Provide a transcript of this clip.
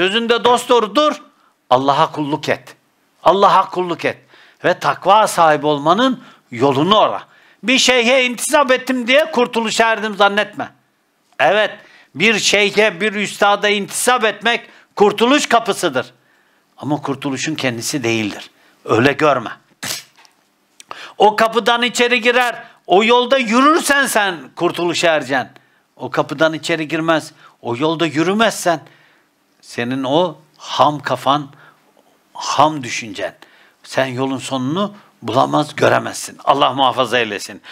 Sözünde dost doğru dur. Allah'a kulluk et. Allah'a kulluk et. Ve takva sahibi olmanın yolunu ara. Bir şeyhe intisap ettim diye kurtuluş erdim zannetme. Evet, bir şeyhe, bir üstada intisap etmek kurtuluş kapısıdır. Ama kurtuluşun kendisi değildir. Öyle görme. O kapıdan içeri girer, o yolda yürürsen sen kurtuluşa ereceksin. O kapıdan içeri girmez, o yolda yürümezsen senin o ham kafan, ham düşüncen. Sen yolun sonunu bulamaz, göremezsin. Allah muhafaza eylesin.